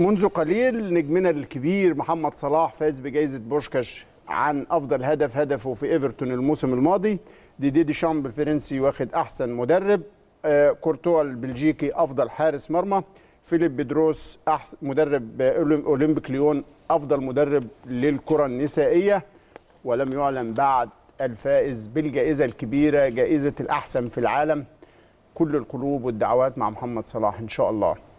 منذ قليل نجمنا الكبير محمد صلاح فاز بجائزة بوشكاش عن أفضل هدف هدفه في إيفرتون الموسم الماضي ديدي ديشامب الفرنسي واخد أحسن مدرب آه، كورتوا البلجيكي أفضل حارس مرمى فيليب بدروس أحسن مدرب أولمبيك ليون أفضل مدرب للكرة النسائية ولم يعلن بعد الفائز بالجائزة الكبيرة جائزة الأحسن في العالم كل القلوب والدعوات مع محمد صلاح إن شاء الله